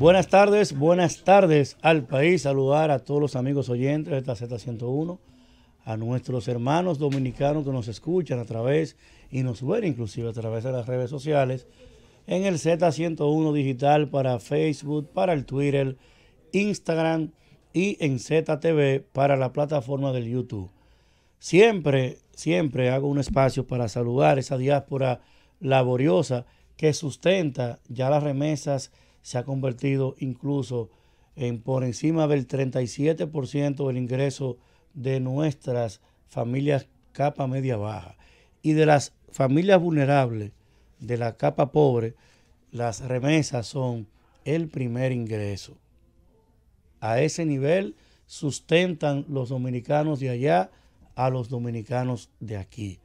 Buenas tardes, buenas tardes al país. Saludar a todos los amigos oyentes de esta Z101, a nuestros hermanos dominicanos que nos escuchan a través y nos ven inclusive a través de las redes sociales en el Z101 digital para Facebook, para el Twitter, Instagram y en ZTV para la plataforma del YouTube. Siempre, siempre hago un espacio para saludar esa diáspora laboriosa que sustenta ya las remesas se ha convertido incluso en por encima del 37% del ingreso de nuestras familias capa media baja. Y de las familias vulnerables, de la capa pobre, las remesas son el primer ingreso. A ese nivel sustentan los dominicanos de allá a los dominicanos de aquí.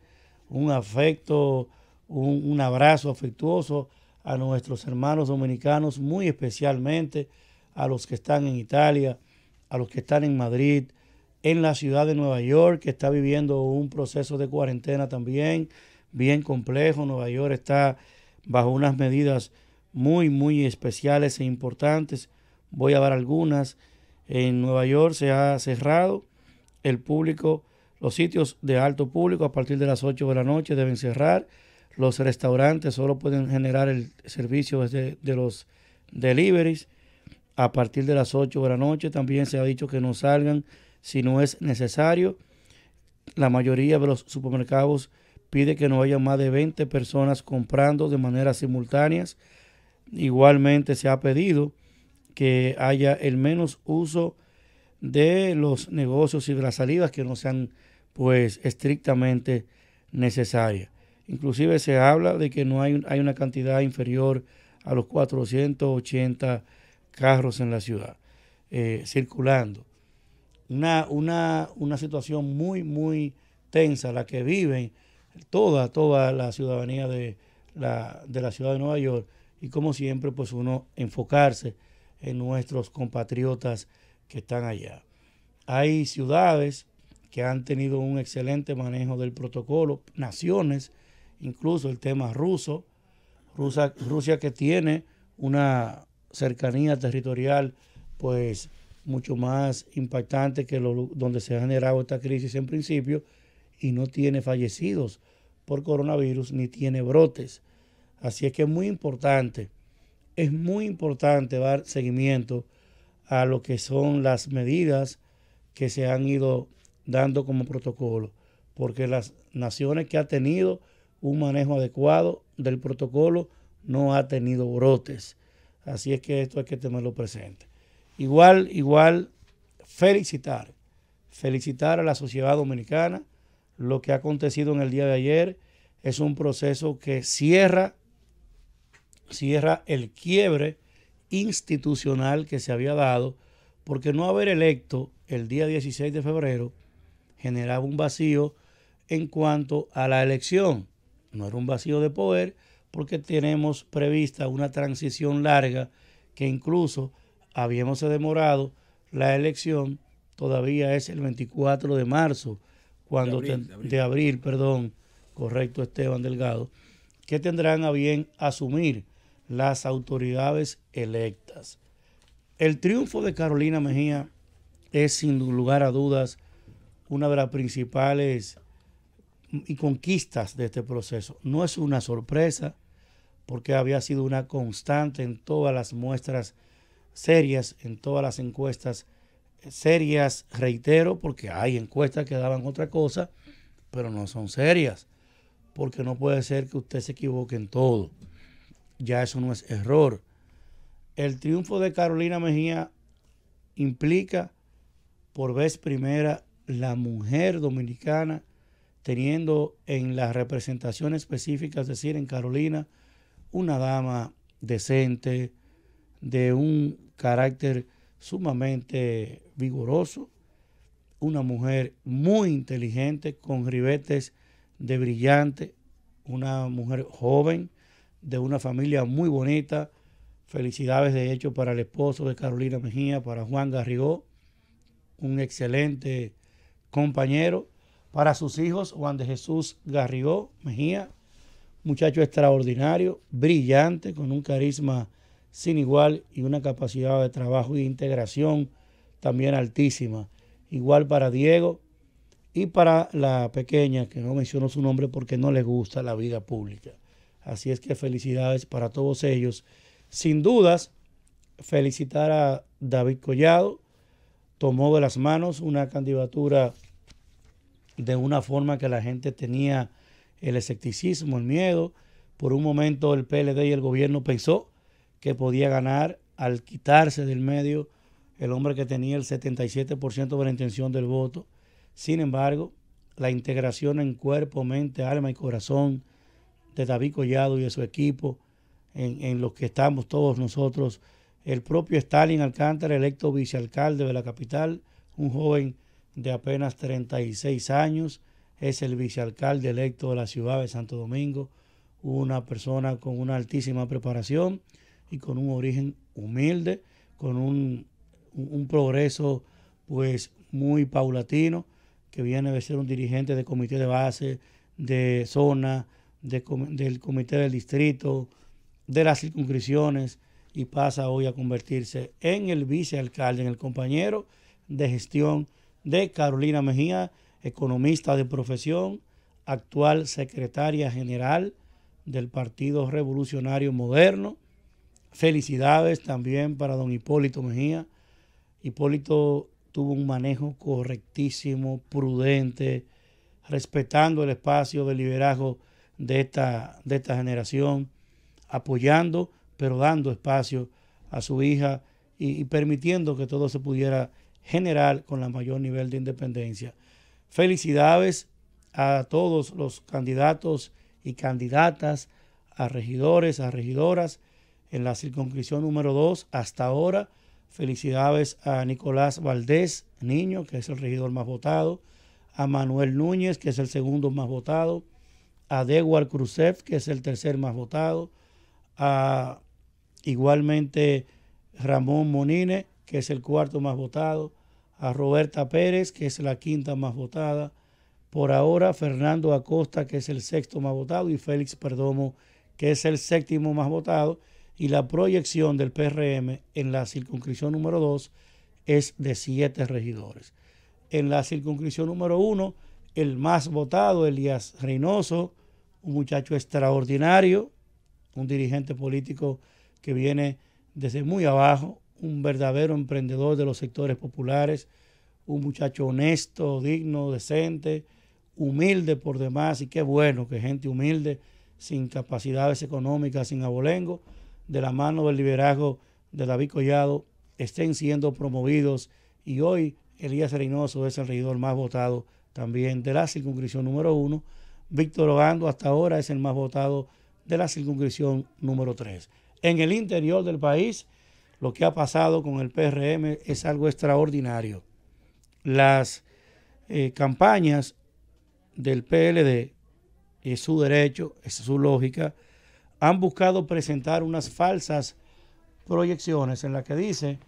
Un afecto, un, un abrazo afectuoso a nuestros hermanos dominicanos, muy especialmente a los que están en Italia, a los que están en Madrid, en la ciudad de Nueva York, que está viviendo un proceso de cuarentena también bien complejo. Nueva York está bajo unas medidas muy, muy especiales e importantes. Voy a dar algunas. En Nueva York se ha cerrado el público, los sitios de alto público a partir de las 8 de la noche deben cerrar los restaurantes solo pueden generar el servicio de, los deliveries a partir de las 8 de la noche. También se ha dicho que no salgan si no es necesario. La mayoría de los supermercados pide que no haya más de 20 personas comprando de manera simultánea. Igualmente se ha pedido que haya el menos uso de los negocios y de las salidas que no sean pues estrictamente necesarias. Inclusive se habla de que no hay, una cantidad inferior a los 480 carros en la ciudad eh, circulando. Una, situación muy, muy tensa la que viven toda, toda la ciudadanía de la, de la ciudad de Nueva York y como siempre pues uno enfocarse en nuestros compatriotas que están allá. Hay ciudades que han tenido un excelente manejo del protocolo, naciones incluso el tema ruso, Rusia, que tiene una cercanía territorial pues mucho más impactante que donde se ha generado esta crisis en principio y no tiene fallecidos por coronavirus ni tiene brotes. Así es que es muy importante, es muy importante dar seguimiento a lo que son las medidas que se han ido dando como protocolo, porque las naciones que ha tenido un manejo adecuado del protocolo, no ha tenido brotes. Así es que esto hay que tenerlo presente. Igual, igual, felicitar, felicitar a la sociedad dominicana. Lo que ha acontecido en el día de ayer es un proceso que cierra, cierra el quiebre institucional que se había dado, porque no haber electo el día 16 de febrero generaba un vacío en cuanto a la elección no era un vacío de poder porque tenemos prevista una transición larga que incluso habíamos demorado la elección, todavía es el 24 de marzo, cuando de abril, De abril perdón, correcto Esteban Delgado, que tendrán a bien asumir las autoridades electas. El triunfo de Carolina Mejía es sin lugar a dudas una de las principales y conquistas de este proceso. No es una sorpresa, porque había sido una constante en todas las muestras serias, en todas las encuestas serias, reitero, porque hay encuestas que daban otra cosa, pero no son serias, porque no puede ser que usted se equivoque en todo. Ya eso no es error. El triunfo de Carolina Mejía implica por vez primera la mujer dominicana teniendo en la representación específica, es decir, en Carolina, una dama decente, de un carácter sumamente vigoroso, una mujer muy inteligente, con ribetes de brillante, una mujer joven, de una familia muy bonita. Felicidades de hecho para el esposo de Carolina Mejía, para Juan Garrigó, un excelente compañero para sus hijos, Juan de Jesús Garrigó Mejía, muchacho extraordinario, brillante, con un carisma sin igual y una capacidad de trabajo e integración también altísima. Igual para Diego y para la pequeña, que no menciono su nombre porque no le gusta la vida pública. Así es que felicidades para todos ellos. Sin dudas, felicitar a David Collado, tomó de las manos una candidatura de una forma que la gente tenía el escepticismo, el miedo. Por un momento el PLD y el gobierno pensó que podía ganar al quitarse del medio el hombre que tenía el 77% de la intención del voto. Sin embargo, la integración en cuerpo, mente, alma y corazón de David Collado y de su equipo, en, los que estamos todos nosotros, el propio Stalin Alcántara, electo vicealcalde de la capital, un joven de apenas 36 años, es el vicealcalde electo de la ciudad de Santo Domingo, una persona con una altísima preparación y con un origen humilde, con un, progreso pues muy paulatino, que viene de ser un dirigente de comité de base, de zona, del comité del distrito, de las circunscripciones y pasa hoy a convertirse en el vicealcalde, en el compañero de gestión de Carolina Mejía, economista de profesión, actual secretaria general del Partido Revolucionario Moderno. Felicidades también para don Hipólito Mejía. Hipólito tuvo un manejo correctísimo, prudente, respetando el espacio de liderazgo de esta, de esta generación, apoyando, pero dando espacio a su hija y permitiendo que todo se pudiera general con la mayor nivel de independencia. Felicidades a todos los candidatos y candidatas, a regidores, a regidoras en la circunscripción número 2 hasta ahora. Felicidades a Nicolás Valdés, niño, que es el regidor más votado, a Manuel Núñez, que es el segundo más votado, a Dewar Krusev que es el tercer más votado, a igualmente Ramón Monine, que es el cuarto más votado, a Roberta Pérez, que es la quinta más votada, por ahora Fernando Acosta, que es el sexto más votado, y Félix Perdomo, que es el séptimo más votado, y la proyección del PRM en la circunscripción número dos es de siete regidores. En la circunscripción número uno, el más votado, Elías Reynoso, un muchacho extraordinario, un dirigente político que viene desde muy abajo, un verdadero emprendedor de los sectores populares, un muchacho honesto, digno, decente, humilde por demás, y qué bueno que gente humilde, sin capacidades económicas, sin abolengo, de la mano del liderazgo de David Collado, estén siendo promovidos y hoy Elías Reynoso es el regidor más votado también de la circunscripción número uno. Víctor Ogando hasta ahora es el más votado de la circunscripción número tres. En el interior del país, lo que ha pasado con el PRM es algo extraordinario. Las eh, campañas del PLD, y su derecho, es su lógica, han buscado presentar unas falsas proyecciones en las que dice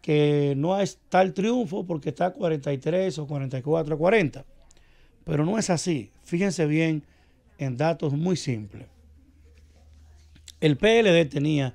que no es tal triunfo porque está 43 o 44 o 40. Pero no es así. Fíjense bien en datos muy simples. El PLD tenía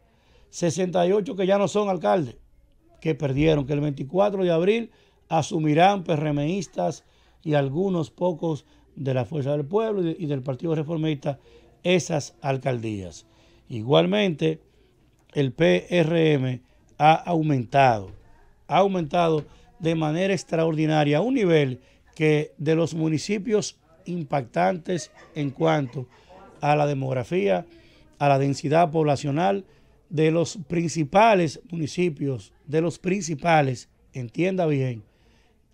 68 que ya no son alcaldes, que perdieron, que el 24 de abril asumirán PRMistas y algunos pocos de la Fuerza del Pueblo y del Partido Reformista esas alcaldías. Igualmente, el PRM ha aumentado, ha aumentado de manera extraordinaria a un nivel que de los municipios impactantes en cuanto a la demografía, a la densidad poblacional, de los principales municipios, de los principales, entienda bien,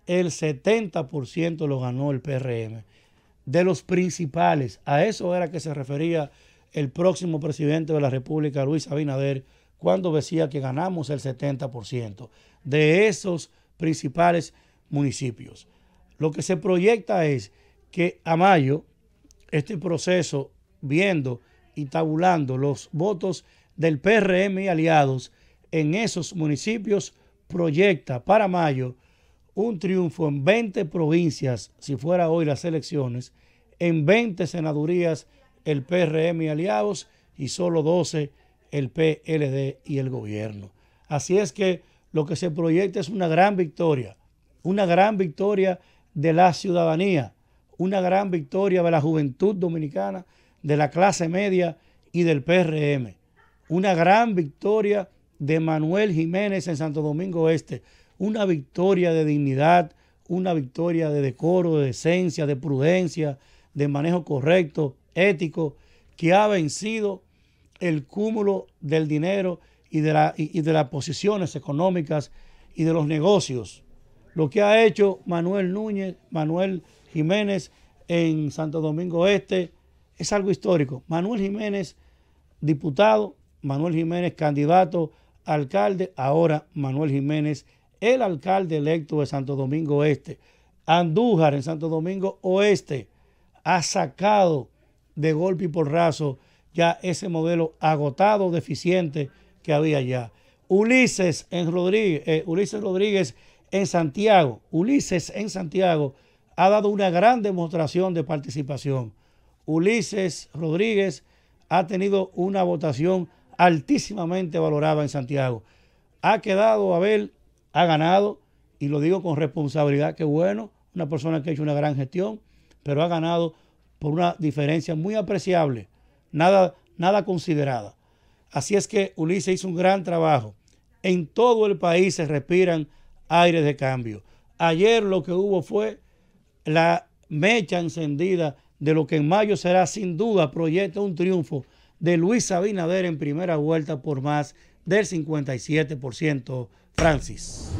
el 70% lo ganó el PRM. De los principales, a eso era que se refería el próximo presidente de la República, Luis Abinader, cuando decía que ganamos el 70% de esos principales municipios. Lo que se proyecta es que a mayo, este proceso, viendo y tabulando los votos del PRM y aliados en esos municipios proyecta para mayo un triunfo en 20 provincias, si fuera hoy las elecciones, en 20 senadurías el PRM y aliados y solo 12 el PLD y el gobierno. Así es que lo que se proyecta es una gran victoria, una gran victoria de la ciudadanía, una gran victoria de la juventud dominicana, de la clase media y del PRM. Una gran victoria de Manuel Jiménez en Santo Domingo Este. Una victoria de dignidad, una victoria de decoro, de decencia, de prudencia, de manejo correcto, ético, que ha vencido el cúmulo del dinero y de, de las posiciones económicas y de los negocios. Lo que ha hecho Manuel Núñez, Manuel Jiménez en Santo Domingo Este es algo histórico. Manuel Jiménez, diputado, Manuel Jiménez, candidato alcalde, ahora Manuel Jiménez, el alcalde electo de Santo Domingo Este. Andújar en Santo Domingo Oeste ha sacado de golpe y porrazo ya ese modelo agotado, deficiente que había ya. Ulises en Rodríguez, eh, Ulises Rodríguez en Santiago, Ulises en Santiago ha dado una gran demostración de participación. Ulises Rodríguez ha tenido una votación altísimamente valorada en Santiago. Ha quedado Abel, ha ganado, y lo digo con responsabilidad, que bueno, una persona que ha hecho una gran gestión, pero ha ganado por una diferencia muy apreciable, nada, nada considerada. Así es que Ulises hizo un gran trabajo. En todo el país se respiran aires de cambio. Ayer lo que hubo fue la mecha encendida de lo que en mayo será sin duda proyecto un triunfo de Luis Abinader en primera vuelta por más del 57%, Francis.